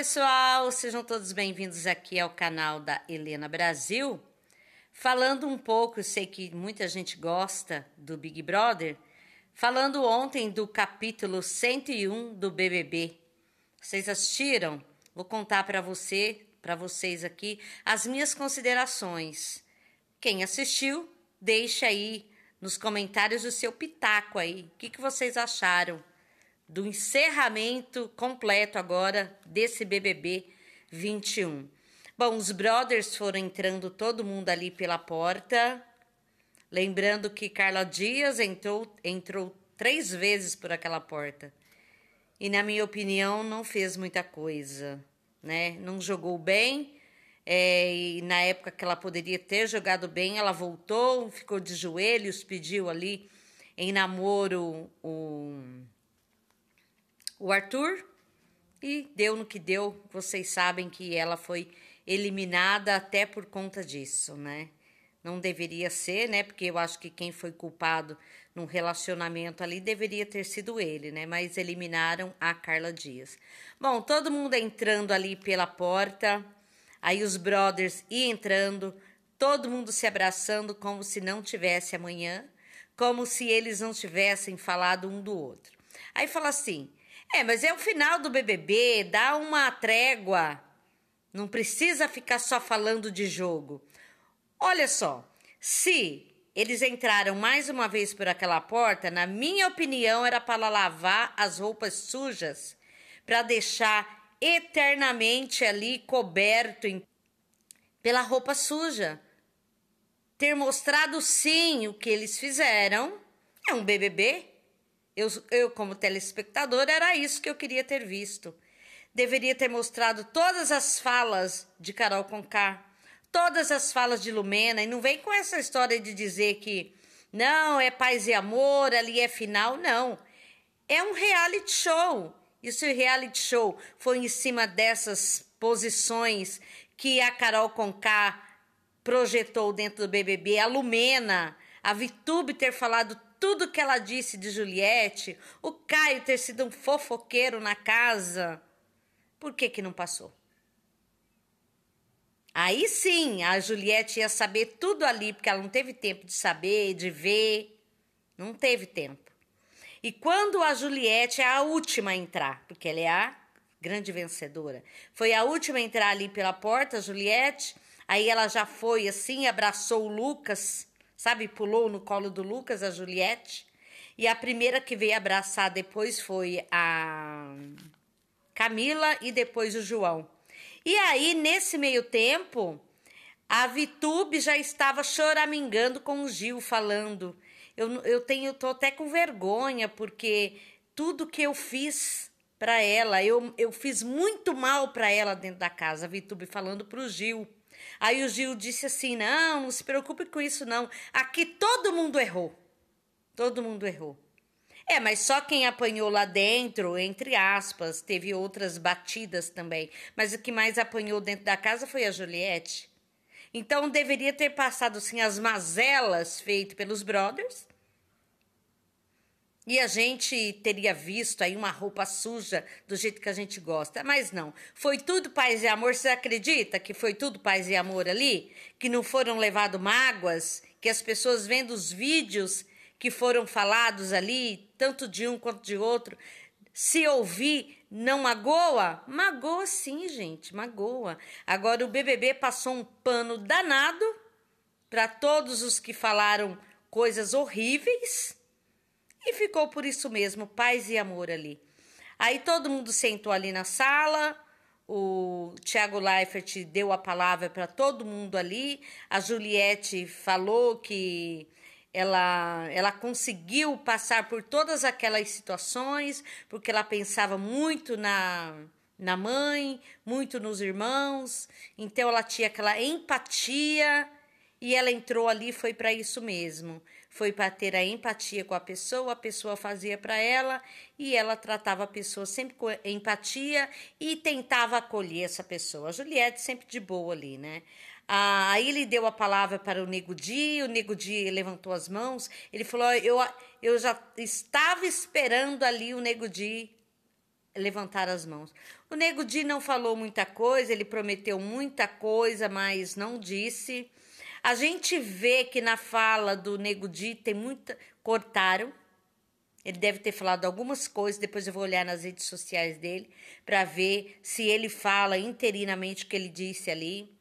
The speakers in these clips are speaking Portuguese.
pessoal, sejam todos bem-vindos aqui ao canal da Helena Brasil. Falando um pouco, eu sei que muita gente gosta do Big Brother, falando ontem do capítulo 101 do BBB. Vocês assistiram? Vou contar para você, para vocês aqui as minhas considerações. Quem assistiu, deixa aí nos comentários o seu pitaco aí. O que, que vocês acharam? do encerramento completo agora desse BBB 21. Bom, os brothers foram entrando todo mundo ali pela porta. Lembrando que Carla Dias entrou, entrou três vezes por aquela porta. E na minha opinião, não fez muita coisa, né? Não jogou bem. É, e na época que ela poderia ter jogado bem, ela voltou, ficou de joelhos, pediu ali em namoro o, o Arthur e deu no que deu. Vocês sabem que ela foi eliminada até por conta disso, né? Não deveria ser, né? Porque eu acho que quem foi culpado num relacionamento ali deveria ter sido ele, né? Mas eliminaram a Carla Dias. Bom, todo mundo entrando ali pela porta, aí os brothers e entrando, todo mundo se abraçando como se não tivesse amanhã, como se eles não tivessem falado um do outro. Aí fala assim: é, mas é o final do BBB, dá uma trégua. Não precisa ficar só falando de jogo. Olha só, se eles entraram mais uma vez por aquela porta, na minha opinião, era para lavar as roupas sujas, para deixar eternamente ali coberto em... pela roupa suja. Ter mostrado sim o que eles fizeram é um BBB eu, eu, como telespectador, era isso que eu queria ter visto. Deveria ter mostrado todas as falas de Carol Conká, todas as falas de Lumena, e não vem com essa história de dizer que não, é paz e amor, ali é final, não. É um reality show. E se o reality show foi em cima dessas posições que a Carol Conká projetou dentro do BBB, a Lumena, a Vitube ter falado tudo que ela disse de Juliette, o Caio ter sido um fofoqueiro na casa, por que que não passou? Aí sim, a Juliette ia saber tudo ali, porque ela não teve tempo de saber, de ver, não teve tempo. E quando a Juliette é a última a entrar, porque ela é a grande vencedora, foi a última a entrar ali pela porta, a Juliette, aí ela já foi assim, abraçou o Lucas, sabe? Pulou no colo do Lucas, a Juliette. E a primeira que veio abraçar depois foi a Camila e depois o João. E aí, nesse meio tempo, a Vitube já estava choramingando com o Gil, falando. Eu, eu tenho, tô até com vergonha, porque tudo que eu fiz para ela, eu, eu fiz muito mal para ela dentro da casa. A Vitube falando pro Gil. Aí o Gil disse assim: Não, não se preocupe com isso, não. Aqui todo mundo errou. Todo mundo errou. É, mas só quem apanhou lá dentro, entre aspas, teve outras batidas também. Mas o que mais apanhou dentro da casa foi a Juliette. Então deveria ter passado assim as mazelas feitas pelos brothers e a gente teria visto aí uma roupa suja do jeito que a gente gosta. Mas não. Foi tudo paz e amor. Você acredita que foi tudo paz e amor ali? Que não foram levados mágoas? Que as pessoas vendo os vídeos que foram falados ali, tanto de um quanto de outro, se ouvir, não magoa? Magoa sim, gente, magoa. Agora o BBB passou um pano danado para todos os que falaram coisas horríveis e ficou por isso mesmo, paz e amor ali. Aí todo mundo sentou ali na sala, o Tiago Leifert deu a palavra para todo mundo ali. A Juliette falou que ela, ela conseguiu passar por todas aquelas situações, porque ela pensava muito na, na mãe, muito nos irmãos. Então ela tinha aquela empatia e ela entrou ali, foi para isso mesmo. Foi para ter a empatia com a pessoa, a pessoa fazia para ela e ela tratava a pessoa sempre com empatia e tentava acolher essa pessoa. A Juliette sempre de boa ali, né? Ah, aí ele deu a palavra para o Nego Di, o Nego Di levantou as mãos, ele falou: eu, eu já estava esperando ali o Nego Di levantar as mãos. O Nego Di não falou muita coisa, ele prometeu muita coisa, mas não disse. A gente vê que na fala do Nego Di tem muita. Cortaram. Ele deve ter falado algumas coisas, depois eu vou olhar nas redes sociais dele para ver se ele fala interinamente o que ele disse ali.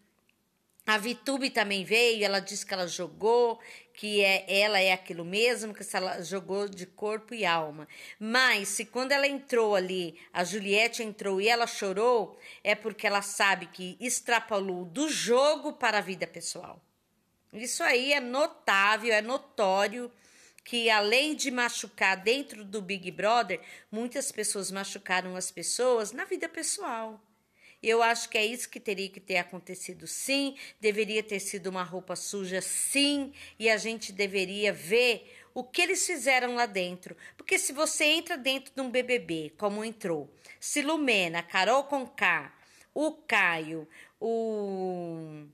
A Vitube também veio, ela disse que ela jogou, que é, ela é aquilo mesmo, que ela jogou de corpo e alma. Mas se quando ela entrou ali, a Juliette entrou e ela chorou, é porque ela sabe que extrapolou do jogo para a vida pessoal. Isso aí é notável, é notório que além de machucar dentro do Big Brother, muitas pessoas machucaram as pessoas na vida pessoal. Eu acho que é isso que teria que ter acontecido, sim. Deveria ter sido uma roupa suja, sim. E a gente deveria ver o que eles fizeram lá dentro. Porque se você entra dentro de um BBB, como entrou, Silumena, Carol Conká, o Caio, o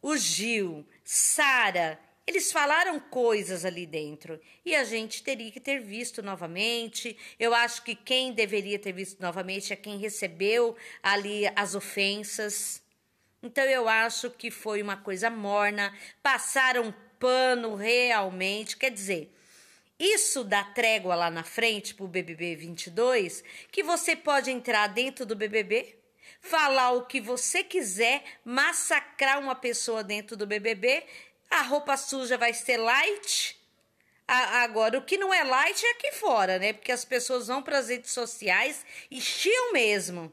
o Gil, Sara, eles falaram coisas ali dentro e a gente teria que ter visto novamente. Eu acho que quem deveria ter visto novamente é quem recebeu ali as ofensas. Então eu acho que foi uma coisa morna, passaram pano realmente, quer dizer, isso dá trégua lá na frente pro BBB 22, que você pode entrar dentro do BBB falar o que você quiser, massacrar uma pessoa dentro do BBB, a roupa suja vai ser light. Agora, o que não é light é aqui fora, né? Porque as pessoas vão para as redes sociais e chiam mesmo.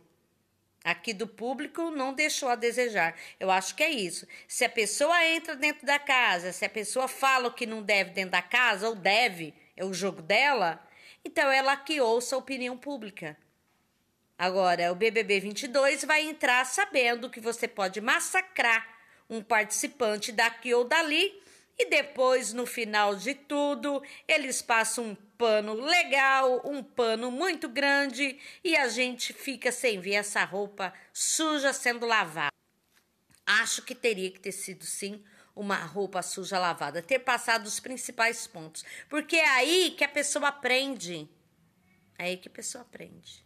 Aqui do público não deixou a desejar. Eu acho que é isso. Se a pessoa entra dentro da casa, se a pessoa fala o que não deve dentro da casa, ou deve, é o jogo dela, então ela que ouça a opinião pública. Agora, o BBB 22 vai entrar sabendo que você pode massacrar um participante daqui ou dali e depois, no final de tudo, eles passam um pano legal, um pano muito grande e a gente fica sem ver essa roupa suja sendo lavada. Acho que teria que ter sido sim uma roupa suja lavada, ter passado os principais pontos, porque é aí que a pessoa aprende. É aí que a pessoa aprende.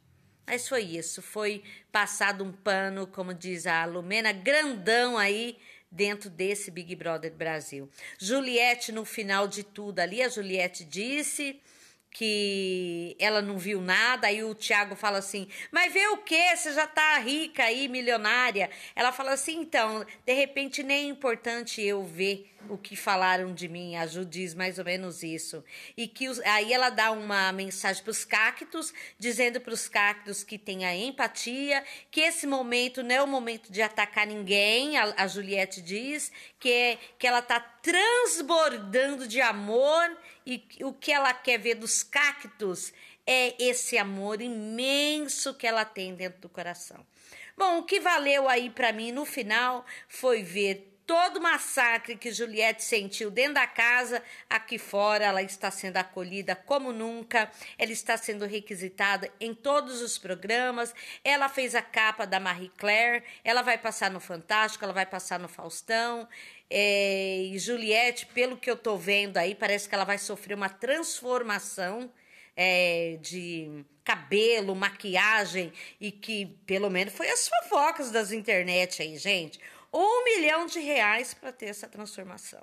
Mas foi isso, foi passado um pano, como diz a Lumena, grandão aí dentro desse Big Brother Brasil. Juliette, no final de tudo ali, a Juliette disse que ela não viu nada, aí o Tiago fala assim, mas vê o que? Você já tá rica aí, milionária. Ela fala assim, então, de repente nem é importante eu ver o que falaram de mim, a Ju diz mais ou menos isso. E que os, aí ela dá uma mensagem para os cactos, dizendo para os cactos que tenha empatia, que esse momento não é o momento de atacar ninguém, a, a Juliette diz, que, é, que ela está transbordando de amor e o que ela quer ver dos cactos é esse amor imenso que ela tem dentro do coração. Bom, o que valeu aí para mim no final foi ver todo o massacre que Juliette sentiu dentro da casa, aqui fora ela está sendo acolhida como nunca, ela está sendo requisitada em todos os programas, ela fez a capa da Marie Claire, ela vai passar no Fantástico, ela vai passar no Faustão. É, e Juliette, pelo que eu estou vendo aí, parece que ela vai sofrer uma transformação. É, de cabelo, maquiagem e que pelo menos foi as fofocas das internet aí, gente um milhão de reais para ter essa transformação.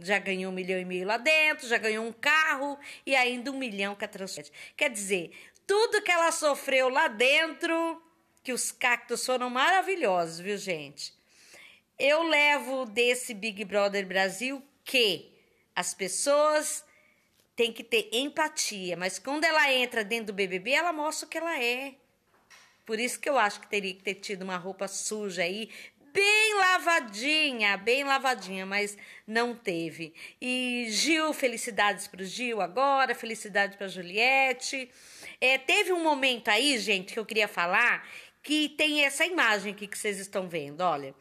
Já ganhou um milhão e meio lá dentro, já ganhou um carro e ainda um milhão com a transformação. Quer dizer, tudo que ela sofreu lá dentro, que os cactos foram maravilhosos, viu, gente? Eu levo desse Big Brother Brasil que as pessoas têm que ter empatia, mas quando ela entra dentro do BBB, ela mostra o que ela é. Por isso que eu acho que teria que ter tido uma roupa suja aí, bem lavadinha, bem lavadinha, mas não teve. E Gil, felicidades para o Gil agora, felicidade para Juliette. É, teve um momento aí, gente, que eu queria falar, que tem essa imagem aqui que vocês estão vendo, olha.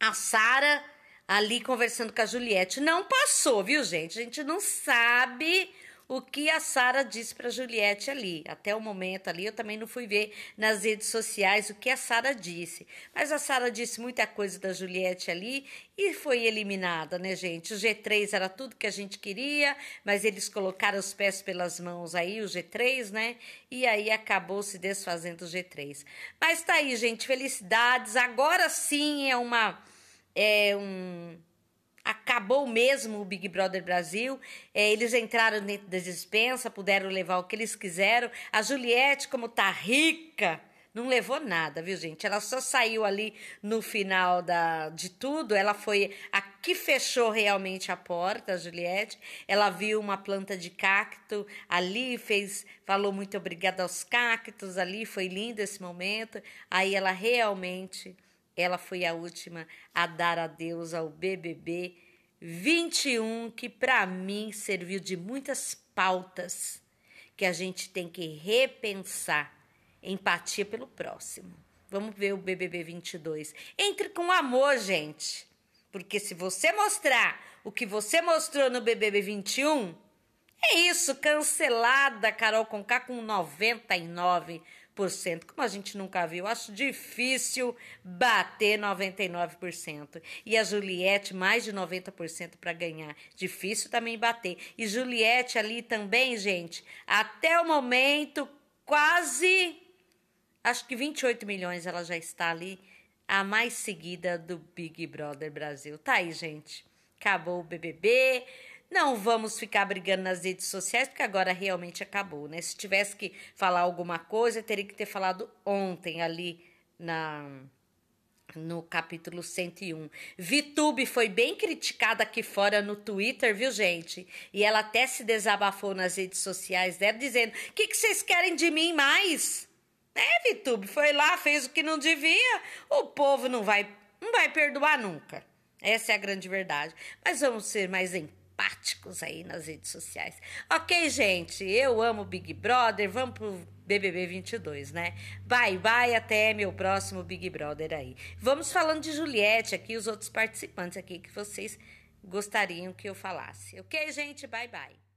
A Sara ali conversando com a Juliette. Não passou, viu, gente? A gente não sabe o que a Sara disse para Juliette ali. Até o momento ali, eu também não fui ver nas redes sociais o que a Sara disse. Mas a Sara disse muita coisa da Juliette ali e foi eliminada, né, gente? O G3 era tudo que a gente queria, mas eles colocaram os pés pelas mãos aí, o G3, né? E aí acabou se desfazendo o G3. Mas tá aí, gente, felicidades. Agora sim é uma é um acabou mesmo o Big Brother Brasil. É, eles entraram dentro da dispensa, puderam levar o que eles quiseram. A Juliette, como tá rica, não levou nada, viu, gente? Ela só saiu ali no final da, de tudo. Ela foi a que fechou realmente a porta, a Juliette. Ela viu uma planta de cacto ali, fez, falou muito obrigada aos cactos ali, foi lindo esse momento. Aí ela realmente ela foi a última a dar adeus ao BBB 21, que para mim serviu de muitas pautas que a gente tem que repensar. Empatia pelo próximo. Vamos ver o BBB 22. Entre com amor, gente. Porque se você mostrar o que você mostrou no BBB 21, é isso, cancelada Carol Conká com 99 99%. Como a gente nunca viu, acho difícil bater 99%. E a Juliette, mais de 90% para ganhar. Difícil também bater. E Juliette ali também, gente, até o momento, quase. Acho que 28 milhões ela já está ali, a mais seguida do Big Brother Brasil. Tá aí, gente. Acabou o BBB. Não vamos ficar brigando nas redes sociais, porque agora realmente acabou, né? Se tivesse que falar alguma coisa, teria que ter falado ontem ali na no capítulo 101. Vitube foi bem criticada aqui fora no Twitter, viu, gente? E ela até se desabafou nas redes sociais dela, dizendo: O que, que vocês querem de mim mais? É, Vitube, foi lá, fez o que não devia. O povo não vai, não vai perdoar nunca. Essa é a grande verdade. Mas vamos ser mais em simpáticos aí nas redes sociais. Ok, gente, eu amo Big Brother, vamos pro BBB 22, né? Bye, bye, até meu próximo Big Brother aí. Vamos falando de Juliette aqui, os outros participantes aqui que vocês gostariam que eu falasse. Ok, gente, bye, bye.